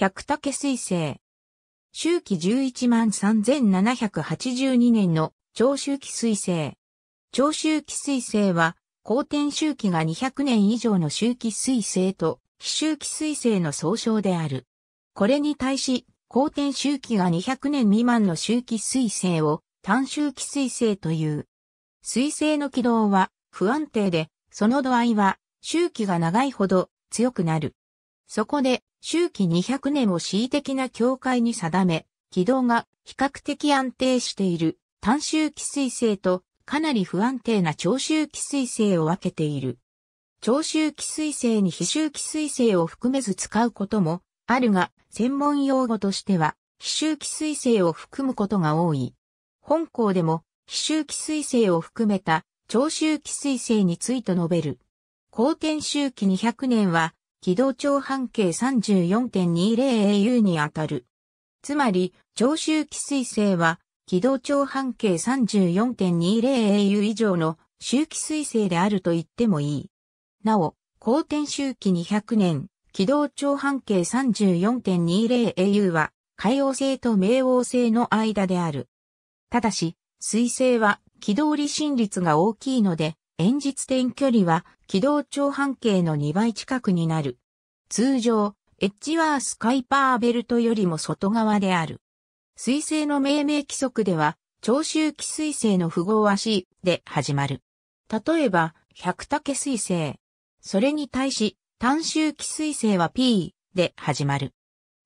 百竹彗星。周期11万3782年の長周期彗星。長周期彗星は、公転周期が200年以上の周期彗星と、非周期彗星の総称である。これに対し、公転周期が200年未満の周期彗星を、単周期彗星という。彗星の軌道は不安定で、その度合いは周期が長いほど強くなる。そこで、周期200年を恣意的な境界に定め、軌道が比較的安定している短周期彗星とかなり不安定な長周期彗星を分けている。長周期彗星に非周期彗星を含めず使うこともあるが、専門用語としては、非周期彗星を含むことが多い。本校でも、非周期彗星を含めた長周期彗星について述べる。公転周期200年は、軌道長半径 34.20au にあたる。つまり、長周期彗星は、軌道長半径 34.20au 以上の周期彗星であると言ってもいい。なお、公転周期200年、軌道長半径 34.20au は、海王星と冥王星の間である。ただし、彗星は軌道離心率が大きいので、演実点距離は軌道長半径の2倍近くになる。通常、エッジはス・カイパーベルトよりも外側である。水星の命名規則では、長周期水星の符号は C で始まる。例えば、百竹水星。それに対し、単周期水星は P で始まる。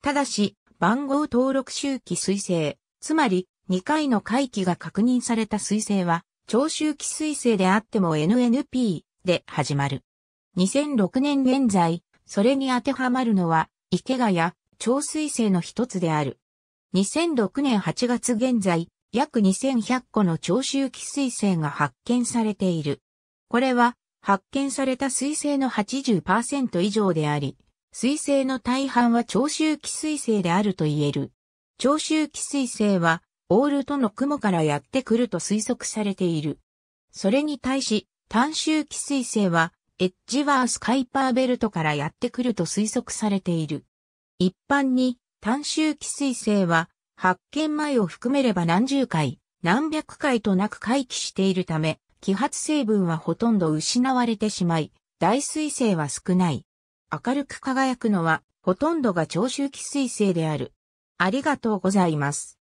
ただし、番号登録周期水星、つまり2回の回帰が確認された水星は長周期彗星であっても NNP で始まる。2006年現在、それに当てはまるのは、池谷、長水星の一つである。2006年8月現在、約2100個の長周期彗星が発見されている。これは、発見された彗星の80%以上であり、彗星の大半は長周期彗星であると言える。長周期彗星は、オールとの雲からやってくると推測されている。それに対し、単周期彗星は、エッジワース・カイパーベルトからやってくると推測されている。一般に、単周期彗星は、発見前を含めれば何十回、何百回となく回帰しているため、揮発成分はほとんど失われてしまい、大彗星は少ない。明るく輝くのは、ほとんどが長周期彗星である。ありがとうございます。